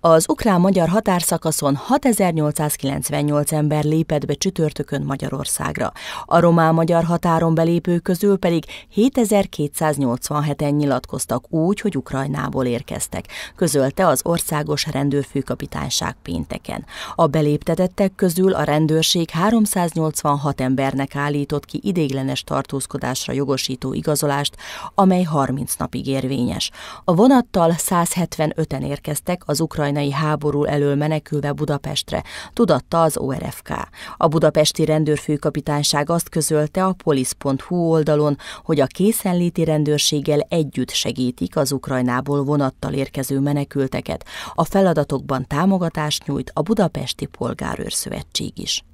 Az ukrán-magyar határszakaszon 6898 ember lépett be csütörtökön Magyarországra, a román-magyar határon belépők közül pedig 7287-en nyilatkoztak úgy, hogy Ukrajnából érkeztek, közölte az Országos Rendőrfőkapitányság pénteken. A beléptetettek közül a rendőrség 386 embernek állított ki idéglenes tartózkodásra jogosító igazolást, amely 30 napig érvényes. A vonattal 175-en érkeztek az ukrajnából, ukrajnai háború elől menekülve Budapestre, tudatta az ORFK. A budapesti rendőrfőkapitányság azt közölte a polisz.hu oldalon, hogy a készenléti rendőrséggel együtt segítik az Ukrajnából vonattal érkező menekülteket. A feladatokban támogatást nyújt a Budapesti Polgárőrszövetség is.